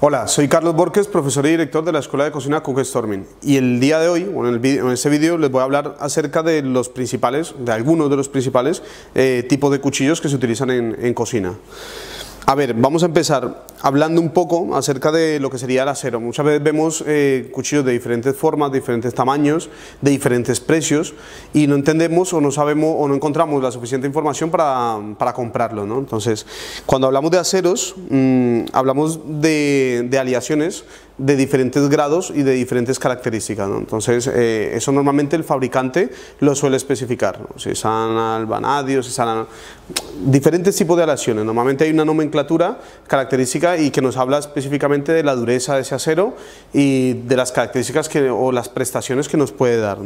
Hola, soy Carlos Borges, profesor y director de la Escuela de Cocina Cookstorming Storming y el día de hoy, en, el video, este vídeo les voy a hablar acerca de los principales, de algunos de los principales eh, tipos de cuchillos que se utilizan en cocina. A ver, vamos a empezar hablando un poco acerca de lo que sería el acero. Muchas veces vemos eh, cuchillos de diferentes formas, de diferentes tamaños, de diferentes precios y no entendemos o no sabemos o no encontramos la suficiente información para, comprarlo. Entonces, cuando hablamos de aceros, mm, hablamos de, de aliaciones de diferentes grados y de diferentes características. Entonces, eh, eso normalmente el fabricante lo suele especificar, si es al vanadio, si es diferentes tipos de aleaciones. Normalmente hay una nomenclatura característica y que nos habla específicamente de la dureza de ese acero y de las características que, o las prestaciones que nos puede dar.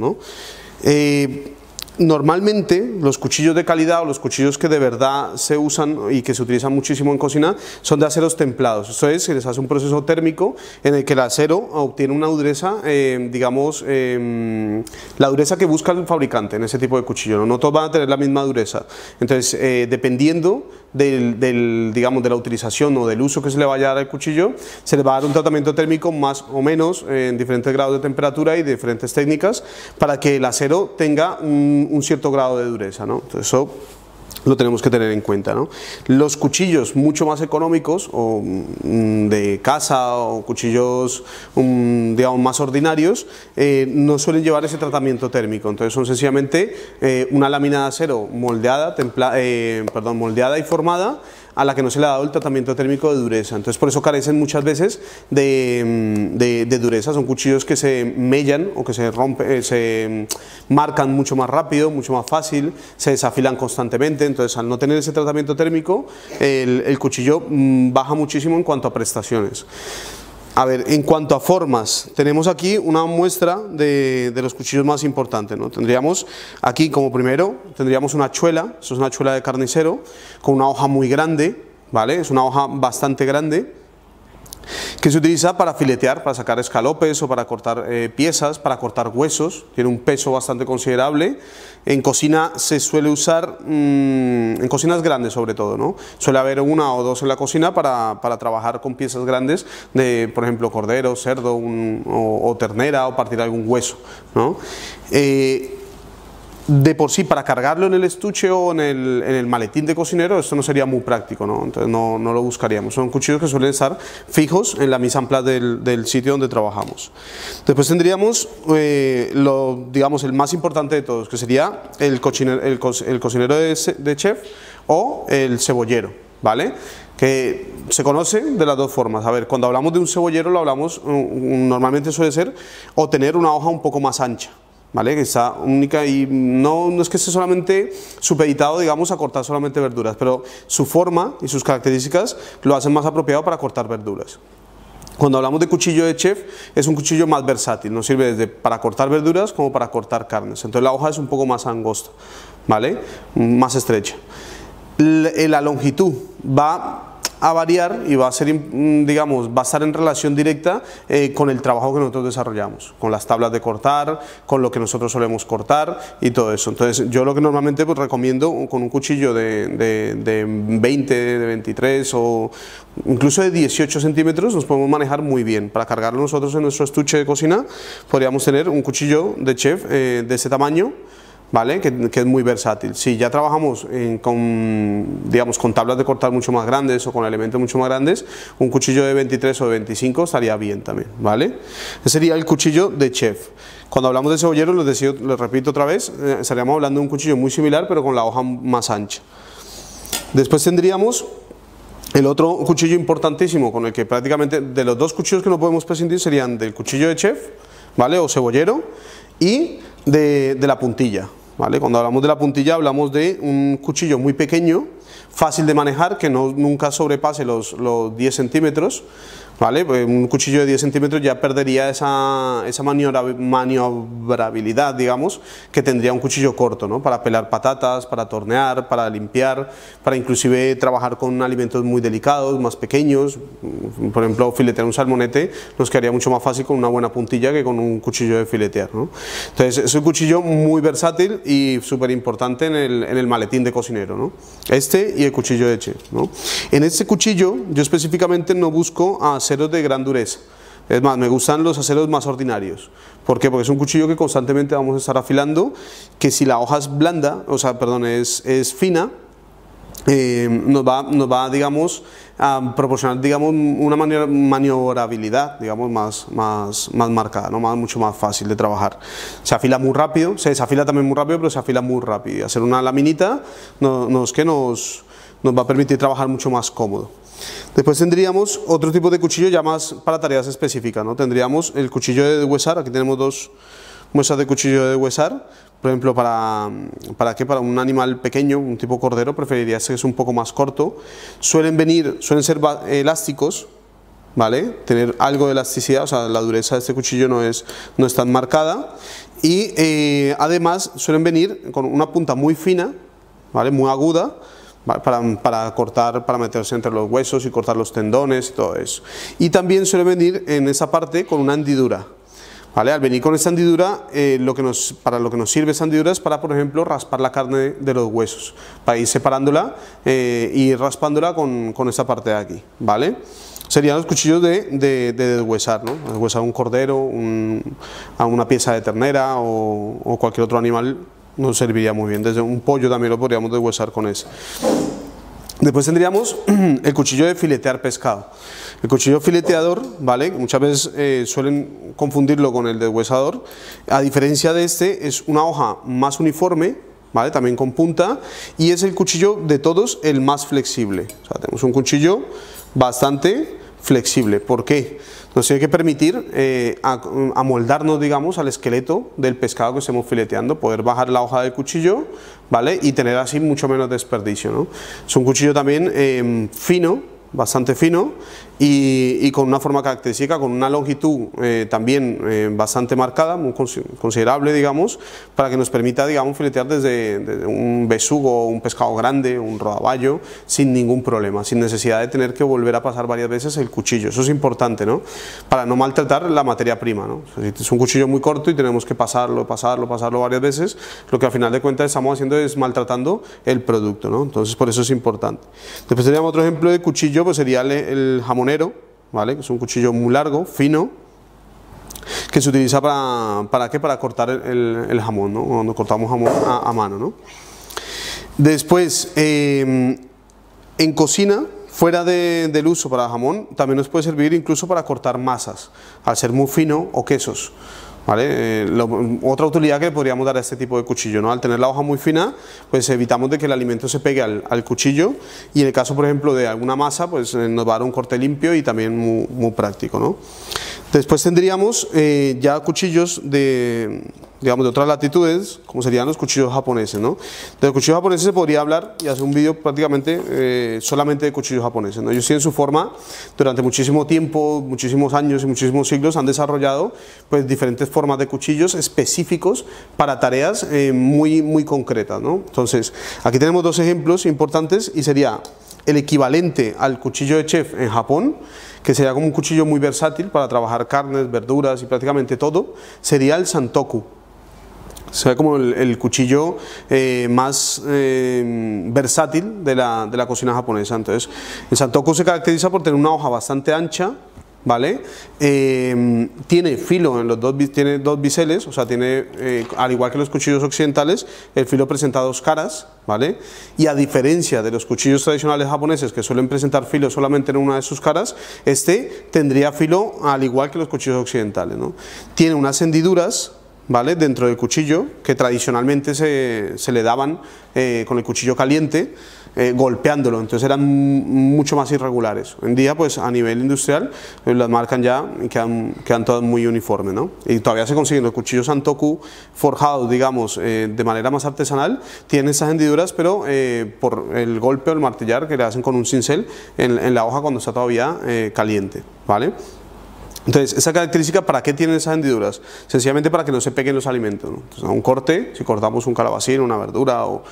Eh, Normalmente los cuchillos de calidad o los cuchillos que de verdad se usan y que se utilizan muchísimo en cocina son de aceros templados, entonces se les hace un proceso térmico en el que el acero obtiene una dureza, em, digamos, em, la dureza que busca el fabricante en ese tipo de cuchillo, no, todos van a tener la misma dureza, entonces eh, dependiendo del, digamos, de la utilización o del uso que se le vaya a dar al cuchillo, se le va a dar un tratamiento térmico más o menos en diferentes grados de temperatura y diferentes técnicas para que el acero tenga un, cierto grado de dureza. ¿no? Entonces, lo tenemos que tener en cuenta. Los cuchillos mucho más económicos o mm, de casa o cuchillos mm, digamos más ordinarios eh, no suelen llevar ese tratamiento térmico, entonces son sencillamente eh, una lámina de acero moldeada, eh, perdón, moldeada y formada a la que no se le ha dado el tratamiento térmico de dureza. Entonces por eso carecen muchas veces de, mm, dureza, son cuchillos que se mellan o que se rompen, eh, se mm, marcan mucho más rápido, mucho más fácil, se desafilan constantemente, entonces al no tener ese tratamiento térmico el cuchillo mm, baja muchísimo en cuanto a prestaciones. A ver, en cuanto a formas, tenemos aquí una muestra de, los cuchillos más importantes. ¿no? Tendríamos aquí como primero, tendríamos una chuela, eso es una chuela de carnicero, con una hoja muy grande, ¿vale? Es una hoja bastante grande que se utiliza para filetear, para sacar escalopes o para cortar eh, piezas, para cortar huesos, tiene un peso bastante considerable. En cocina se suele usar, mm, en cocinas grandes sobre todo, ¿no? Suele haber una o dos en la cocina para, trabajar con piezas grandes de, por ejemplo, cordero, cerdo o, ternera o partir algún hueso, ¿no? Eh, de por sí para cargarlo en el estuche o en el, maletín de cocinero, esto no sería muy práctico, ¿no? Entonces no, lo buscaríamos. Son cuchillos que suelen estar fijos en la mise en del, sitio donde trabajamos. Después tendríamos, eh, lo, digamos, el más importante de todos, que sería el, cocinero, el, cocinero de, chef o el cebollero, ¿vale? que se conoce de las dos formas. A ver, cuando hablamos de un cebollero lo hablamos, normalmente suele ser o tener una hoja un poco más ancha, ¿vale? Que está única y no, no es que esté solamente supeditado, digamos, a cortar solamente verduras, pero su forma y sus características lo hacen más apropiado para cortar verduras. Cuando hablamos de cuchillo de chef, es un cuchillo más versátil, nos sirve desde para cortar verduras como para cortar carnes. Entonces la hoja es un poco más angosta, ¿vale? Más estrecha. la longitud va a variar y va a ser, mm, digamos, va a estar en relación directa eh, con el trabajo que nosotros desarrollamos, con las tablas de cortar, con lo que nosotros solemos cortar y todo eso. Entonces, yo lo que normalmente pues, recomiendo con un cuchillo de, de, 20, de 23 o incluso de 18 centímetros nos podemos manejar muy bien. Para cargarlo nosotros en nuestro estuche de cocina podríamos tener un cuchillo de chef eh, de ese tamaño ¿vale? Que, es muy versátil. Si ya trabajamos en, con, digamos, con tablas de cortar mucho más grandes o con elementos mucho más grandes, un cuchillo de 23 o de 25 estaría bien también, ¿vale? Ese sería el cuchillo de chef. Cuando hablamos de cebollero, lo decido, les repito otra vez, eh, estaríamos hablando de un cuchillo muy similar, pero con la hoja más ancha. Después tendríamos el otro cuchillo importantísimo, con el que prácticamente de los dos cuchillos que no podemos prescindir serían del cuchillo de chef, ¿vale? O cebollero y de la puntilla, cuando hablamos de la puntilla hablamos de un cuchillo muy pequeño, fácil de manejar, que nunca sobrepase los, los 10 centímetros, ¿vale? Pues un cuchillo de 10 centímetros ya perdería esa, esa maniobra, maniobrabilidad, digamos, que tendría un cuchillo corto, ¿no? Para pelar patatas, para tornear, para limpiar, para inclusive trabajar con alimentos muy delicados, más pequeños, por ejemplo, filetear un salmonete nos quedaría mucho más fácil con una buena puntilla que con un cuchillo de filetear, Entonces, es un cuchillo muy versátil y súper importante en el, en el, maletín de cocinero, ¿no? Este y el cuchillo de chef, ¿no? En este cuchillo, yo específicamente no busco hacer de gran dureza. Es más, me gustan los aceros más ordinarios. ¿Por qué? Porque es un cuchillo que constantemente vamos a estar afilando, que si la hoja es blanda, o sea, perdón, es, es fina, eh, nos, va, nos va, digamos, a proporcionar, digamos, una maniobrabilidad, digamos, más, más, más marcada, ¿no? Más, mucho más fácil de trabajar. Se afila muy rápido, se desafila también muy rápido, pero se afila muy rápido. hacer una laminita nos, nos va a permitir trabajar mucho más cómodo. Después tendríamos otro tipo de cuchillo ya más para tareas específicas, ¿no? Tendríamos el cuchillo de huesar, aquí tenemos dos muestras de cuchillo de huesar, por ejemplo, para, para, qué? para un animal pequeño, un tipo cordero, preferiría ser que es un poco más corto. Suelen venir, suelen ser elásticos, ¿vale? Tener algo de elasticidad, o sea, la dureza de este cuchillo no es, no es tan marcada. Y eh, además suelen venir con una punta muy fina, ¿vale? Muy aguda, para, cortar, para meterse entre los huesos y cortar los tendones y todo eso. Y también suele venir en esa parte con una hendidura. ¿Vale? Al venir con esa hendidura, eh, para lo que nos sirve esa hendidura es para, por ejemplo, raspar la carne de los huesos, para ir separándola eh, y raspándola con, esa parte de aquí. ¿vale? Serían los cuchillos de, deshuesar, ¿no? deshuesar un cordero, a una pieza de ternera o cualquier otro animal nos serviría muy bien. Desde un pollo también lo podríamos deshuesar con ese. Después tendríamos el cuchillo de filetear pescado. El cuchillo fileteador, ¿vale? Muchas veces eh, suelen confundirlo con el deshuesador. A diferencia de este, es una hoja más uniforme, ¿vale? También con punta. Y es el cuchillo de todos el más flexible. O sea, tenemos un cuchillo bastante flexible. ¿Por qué? Nos tiene que permitir eh, amoldarnos, digamos, al esqueleto del pescado que estemos fileteando, poder bajar la hoja del cuchillo, ¿vale? Y tener así mucho menos desperdicio, ¿no? Es un cuchillo también em, fino, bastante fino y, con una forma característica, con una longitud eh, también eh, bastante marcada, muy considerable, digamos, para que nos permita, digamos, filetear desde, un besugo, un pescado grande, un rodaballo, sin ningún problema, sin necesidad de tener que volver a pasar varias veces el cuchillo. Eso es importante, ¿no? Para no maltratar la materia prima, ¿no? si es un cuchillo muy corto y tenemos que pasarlo, pasarlo, pasarlo varias veces, lo que al final de cuentas estamos haciendo es maltratando el producto, ¿no? Entonces, por eso es importante. Después tenemos otro ejemplo de cuchillo pues, sería el, jamonero, ¿vale? Que es un cuchillo muy largo, fino, que se utiliza para, ¿para Para cortar el, jamón, ¿no? Cuando cortamos jamón a, mano, Después, eh, en cocina, fuera del uso para jamón, también nos puede servir incluso para cortar masas, al ser muy fino o quesos. Eh, otra utilidad que podríamos dar a este tipo de cuchillo, ¿no? Al tener la hoja muy fina, pues evitamos de que el alimento se pegue al, cuchillo y en el caso, por ejemplo, de alguna masa, pues eh, nos va a dar un corte limpio y también muy, muy práctico, ¿no? Después tendríamos eh, ya cuchillos de, digamos, de otras latitudes, como serían los cuchillos japoneses. ¿no? De los cuchillos japoneses se podría hablar y hacer un vídeo prácticamente eh, solamente de cuchillos japoneses. ¿no? Ellos tienen su forma, durante muchísimo tiempo, muchísimos años y muchísimos siglos han desarrollado pues, diferentes formas de cuchillos específicos para tareas eh, muy, muy concretas. ¿no? Entonces, aquí tenemos dos ejemplos importantes y sería el equivalente al cuchillo de chef en Japón, que sería como un cuchillo muy versátil para trabajar carnes, verduras y prácticamente todo, sería el santoku. Sería como el, cuchillo eh, más eh, versátil de la, de la cocina japonesa. Entonces, el santoku se caracteriza por tener una hoja bastante ancha, ¿vale? Eh, tiene filo en los dos, tiene dos biseles, o sea, tiene, eh, al igual que los cuchillos occidentales, el filo presenta dos caras, ¿vale? Y a diferencia de los cuchillos tradicionales japoneses que suelen presentar filo solamente en una de sus caras, este tendría filo al igual que los cuchillos occidentales, Tiene unas hendiduras, ¿vale? Dentro del cuchillo, que tradicionalmente se, le daban eh, con el cuchillo caliente, eh, golpeándolo, entonces eran mucho más irregulares. Hoy en día, pues a nivel industrial, eh, las marcan ya y quedan, quedan todas muy uniformes, ¿no? Y todavía se consiguen los cuchillos Santoku forjados, digamos, eh, de manera más artesanal, tienen esas hendiduras, pero por el golpe o el martillar que le hacen con un cincel en, en la hoja cuando está todavía caliente, ¿vale? Entonces, esa característica, ¿para qué tienen esas hendiduras? Sencillamente para que no se peguen los alimentos. Entonces, a un corte, si cortamos un calabacín, una verdura o,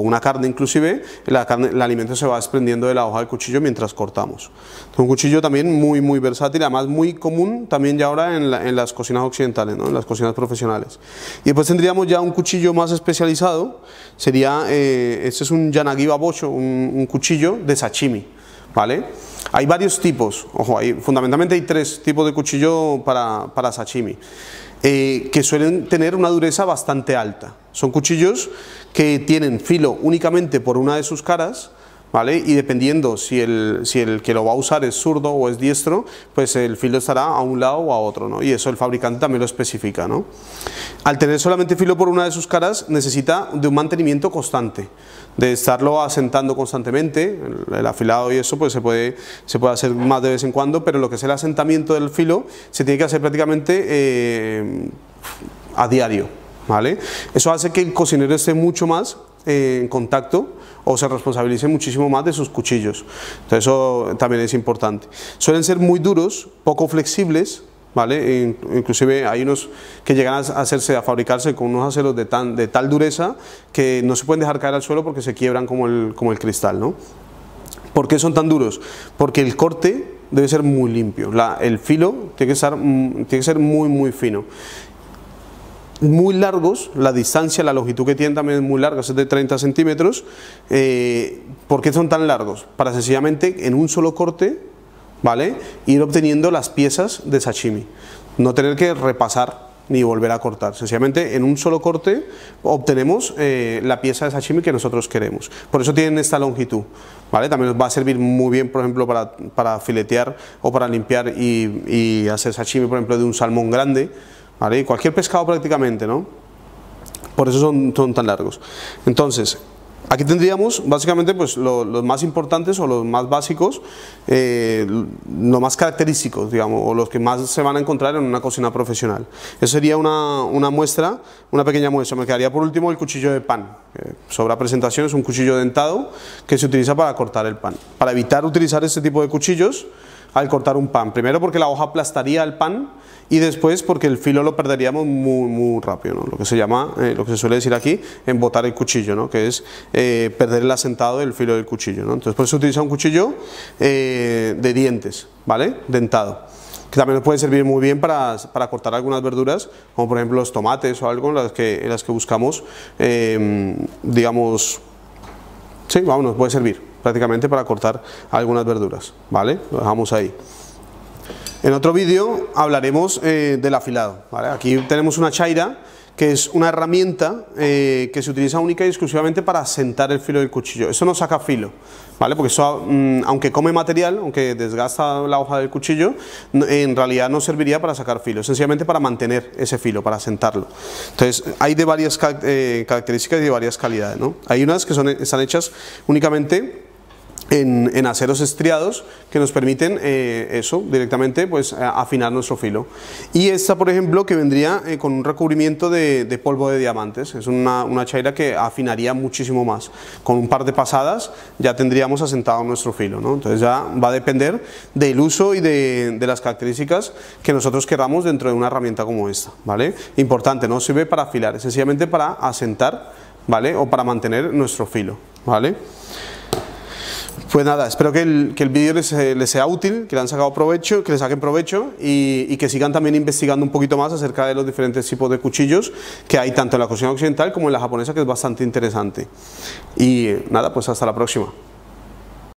una carne inclusive, el alimento se va desprendiendo de la hoja del cuchillo mientras cortamos. un cuchillo también muy, muy versátil, además muy común también ya ahora en, las cocinas occidentales, en las cocinas profesionales. Y después tendríamos ya un cuchillo más especializado, sería, eh, este es un Yanagiba Bocho, un, un cuchillo de sashimi. Hay varios tipos, ojo, fundamentalmente hay tres tipos de cuchillo para, para sashimi, eh, que suelen tener una dureza bastante alta. Son cuchillos que tienen filo únicamente por una de sus caras, y dependiendo si el, que lo va a usar es zurdo o es diestro, pues el filo estará a un lado o a otro, ¿no? Y eso el fabricante también lo especifica, ¿no? Al tener solamente filo por una de sus caras, necesita de un mantenimiento constante, de estarlo asentando constantemente, el, afilado y eso pues se puede, hacer más de vez en cuando, pero lo que es el asentamiento del filo se tiene que hacer prácticamente eh, a diario, ¿vale? Eso hace que el cocinero esté mucho más eh, en contacto o se responsabilicen muchísimo más de sus cuchillos. Entonces eso también es importante. Suelen ser muy duros, poco flexibles, ¿vale? Inclusive hay unos que llegan a hacerse, a fabricarse con unos aceros de, tal dureza que no se pueden dejar caer al suelo porque se quiebran como el, como el cristal, ¿no? ¿Por qué son tan duros? Porque el corte debe ser muy limpio, el filo tiene que, mm, tiene que ser muy muy fino muy largos, la distancia, la longitud que tienen también es muy larga, es de 30 centímetros. Eh, ¿Por qué son tan largos? Para sencillamente en un solo corte, ¿vale? Ir obteniendo las piezas de sashimi, no tener que repasar ni volver a cortar. Sencillamente en un solo corte obtenemos eh, la pieza de sashimi que nosotros queremos. Por eso tienen esta longitud. ¿vale? También nos va a servir muy bien, por ejemplo, para, para filetear o para limpiar y, y hacer sashimi, por ejemplo, de un salmón grande cualquier pescado prácticamente, ¿no? Por eso son, tan largos. Entonces, Aquí tendríamos básicamente pues, los más importantes o los más básicos, eh, los más característicos, digamos, o los que más se van a encontrar en una cocina profesional. Eso sería una, muestra, una pequeña muestra. Me quedaría por último el cuchillo de pan. sobre eh, sobre presentación es un cuchillo dentado que se utiliza para cortar el pan. Para evitar utilizar este tipo de cuchillos, al cortar un pan. Primero porque la hoja aplastaría el pan y después porque el filo lo perderíamos muy, muy rápido, lo que se llama, eh, lo que se suele decir aquí, embotar el cuchillo, ¿no? que es eh, perder el asentado del filo del cuchillo. ¿no? Entonces por eso se utiliza un cuchillo eh, de dientes, ¿vale? Dentado que también nos puede servir muy bien para, cortar algunas verduras, como por ejemplo los tomates o algo, en las que, las que buscamos, digamos, sí, vamos, nos puede servir prácticamente para cortar algunas verduras, ¿vale? Lo dejamos ahí. En otro vídeo hablaremos eh, del afilado, ¿vale? Aquí tenemos una chaira que es una herramienta eh, que se utiliza única y exclusivamente para sentar el filo del cuchillo. Eso no saca filo, ¿vale? Porque eso, mm, aunque come material, aunque desgasta la hoja del cuchillo, en realidad no serviría para sacar filo, sencillamente para mantener ese filo, para sentarlo. Entonces, hay de varias eh, características y de varias calidades, Hay unas que son, están hechas únicamente en, aceros estriados que nos permiten eh, eso directamente pues afinar nuestro filo y esta por ejemplo que vendría eh, con un recubrimiento de, polvo de diamantes es una, una, chaira que afinaría muchísimo más con un par de pasadas ya tendríamos asentado nuestro filo entonces ya va a depender del uso y de, de, las características que nosotros queramos dentro de una herramienta como esta vale importante no sirve para afilar es sencillamente para asentar vale o para mantener nuestro filo vale pues nada, espero que el, que el vídeo eh, les, sea útil, que le han sacado provecho, que le saquen provecho y, que sigan también investigando un poquito más acerca de los diferentes tipos de cuchillos que hay tanto en la cocina occidental como en la japonesa, que es bastante interesante. Y nada, pues hasta la próxima.